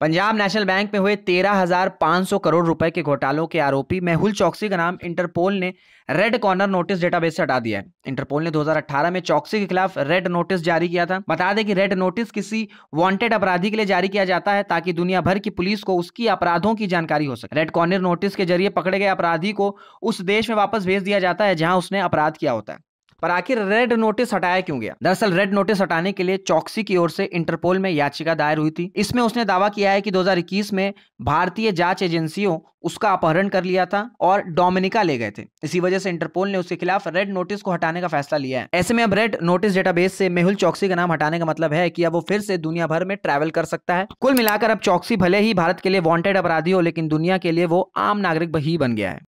Punjab national bank में हुए 13,500 करोड़ रुपए के घोटालों के आरोपी मेहुल चौकसी का नाम इंटरपोल ने रेड कॉर्नर नोटिस डेटाबेस से हटा दिया है इंटरपोल ने 2018 में चौकसी के खिलाफ रेड नोटिस जारी किया था बता दें कि रेड नोटिस किसी वांटेड अपराधी के लिए जारी किया जाता है ताकि दुनिया भर की पुलिस को उसकी अपराधों की जानकारी हो सके रेड कॉर्नर नोटिस के जरिए पकड़े गए अपराधी को उस देश में वापस भेज दिया जाता है जहां उसने अपराध किया होता है पर आखिर रेड नोटिस हटाया क्यों गया दरअसल रेड नोटिस हटाने के लिए चौकसी की ओर से इंटरपोल में याचिका दायर हुई थी इसमें उसने दावा किया है कि 2021 में भारतीय जांच एजेंसियों उसका अपहरण कर लिया था और डोमिनिका ले गए थे इसी वजह से इंटरपोल ने उसके खिलाफ रेड नोटिस को हटाने का फैसला लिया है ऐसे में अब रेड नोटिस डेटाबेस से मेहुल चौकसी का नाम हटाने का मतलब है कि अब वो फिर से दुनिया भर में ट्रैवल कर सकता है कुल मिलाकर अब चौकसी भले ही भारत के लिए वांटेड अपराधी हो लेकिन दुनिया के लिए वो आम नागरिक ही बन गया है